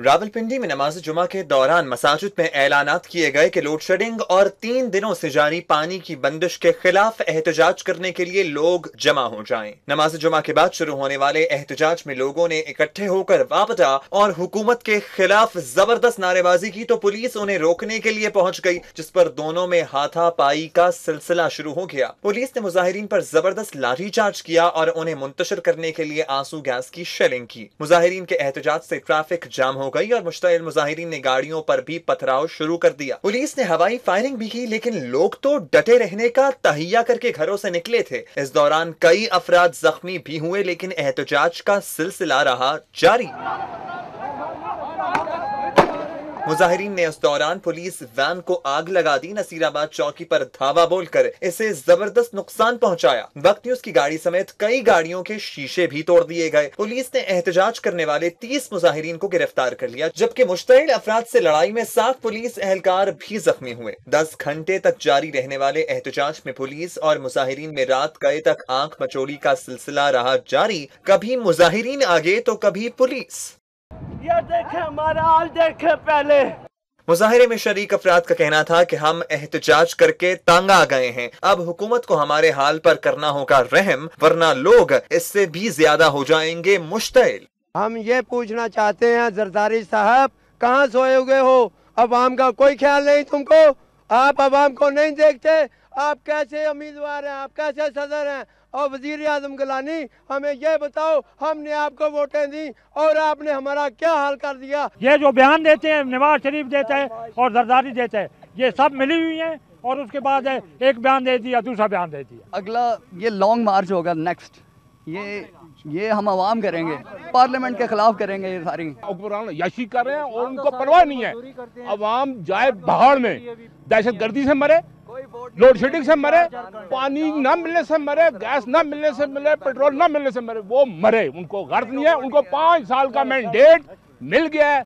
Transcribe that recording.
रावलपिंडी में नमाज जुमा के दौरान मसाजिद में ऐलान किए गए कि लोड शेडिंग और तीन दिनों से जारी पानी की बंदिश के खिलाफ एहतजाज करने के लिए लोग जमा हो जाएं। नमाज जुमा के बाद शुरू होने वाले एहतजाज में लोगों ने इकट्ठे होकर वापटा और हुकूमत के खिलाफ जबरदस्त नारेबाजी की तो पुलिस उन्हें रोकने के लिए पहुंच गई जिस पर दोनों में हाथापाई का सिलसिला शुरू हो गया पुलिस ने मुजाहरीन पर जबरदस्त लाठीचार्ज किया और उन्हें मुंतशर करने के लिए आंसू गैस की शेलिंग की मुजाहरीन के एहतजाज से ट्रैफिक जाम हो गई और मुश्तिल मुजाहरीन ने गाड़ियों पर भी पथराव शुरू कर दिया पुलिस ने हवाई फायरिंग भी की लेकिन लोग तो डटे रहने का तहिया करके घरों से निकले थे इस दौरान कई अफराद जख्मी भी हुए लेकिन एहतजाज का सिलसिला रहा जारी मुजाहरीन ने उस दौरान पुलिस वैन को आग लगा दी नसीराबाद चौकी पर धावा बोलकर इसे जबरदस्त नुकसान पहुंचाया वक्त ही उसकी गाड़ी समेत कई गाड़ियों के शीशे भी तोड़ दिए गए पुलिस ने एहतजाज करने वाले तीस मुजाहरीन को गिरफ्तार कर लिया जबकि मुश्तिल अफराद से लड़ाई में सात पुलिस एहलकार भी जख्मी हुए दस घंटे तक जारी रहने वाले एहतजाज में पुलिस और मुजाहरीन में रात गए तक आँख मचोली का सिलसिला रहा जारी कभी मुजाहरीन आगे तो कभी पुलिस ये देखे हमारा हाल देखे पहले मुजाहरे में शरीक अफराद का कहना था कि हम एहतजाज करके तांगा आ गए हैं अब हुकूमत को हमारे हाल पर करना होगा रहम वरना लोग इससे भी ज्यादा हो जाएंगे मुश्तिल हम ये पूछना चाहते हैं जरदारी साहब कहाँ सोए हुए हो अवाम का कोई ख्याल नहीं तुमको आप अवाम को नहीं देखते आप कैसे उम्मीदवार हैं आप कैसे सदर हैं और वजीर आजम गलानी हमें यह बताओ हमने आपको वोटें दी और आपने हमारा क्या हाल कर दिया ये जो बयान देते हैं नवाज शरीफ देते हैं और जरदारी देते हैं ये सब मिली हुई है और उसके बाद एक बयान दे दिया दूसरा बयान दे दिया अगला ये लॉन्ग मार्च होगा नेक्स्ट ये ये हम आवाम करेंगे पार्लियामेंट के खिलाफ करेंगे ये सारी हुक्मरान याशी कर रहे हैं और उनको परवाह नहीं है आवाम जाए बाहर में दहशत गर्दी से मरे लोड शेडिंग से मरे पानी ना मिलने से मरे गैस ना मिलने से मिले पेट्रोल ना मिलने से मरे वो मरे उनको गर्द नहीं है उनको पांच साल का मैंडेट मिल गया है